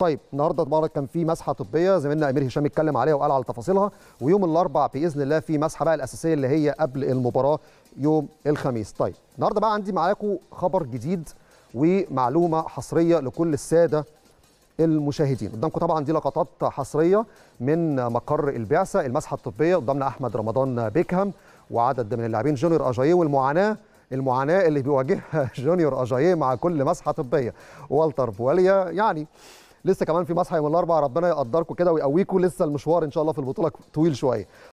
طيب النهارده طبعا كان في مسحه طبيه زميلنا امير هشام اتكلم عليها وقال على تفاصيلها ويوم الاربع باذن الله في مسحه بقى الاساسيه اللي هي قبل المباراه يوم الخميس طيب النهارده بقى عندي معاكم خبر جديد ومعلومه حصريه لكل الساده المشاهدين قدامكم طبعا دي لقطات حصريه من مقر البعثه المسحه الطبيه قدامنا احمد رمضان بيكهام وعدد من اللاعبين جونيور اجايه والمعاناه المعاناه اللي بيواجهها جونيور اجايه مع كل مسحه طبيه والتر بواليا يعني لسه كمان في مصحى يوم الاربعاء ربنا يقدركم كده ويقويكم لسه المشوار ان شاء الله في البطوله طويل شويه